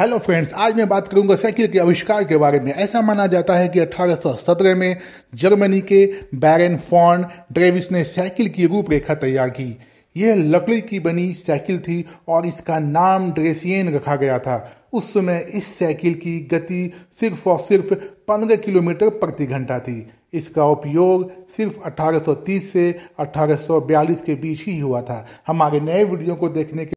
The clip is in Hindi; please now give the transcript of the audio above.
हेलो फ्रेंड्स आज मैं बात करूंगा साइकिल के आविष्कार के बारे में ऐसा माना जाता है कि 1817 में जर्मनी के बैरन फॉन ड्रेविस ने साइकिल की रूपरेखा तैयार की यह लकड़ी की बनी साइकिल थी और इसका नाम ड्रेसियन रखा गया था उस समय इस साइकिल की गति सिर्फ और सिर्फ 15 किलोमीटर प्रति घंटा थी इसका उपयोग सिर्फ 1830 से 1842 के बीच ही हुआ था हमारे नए वीडियो को देखने के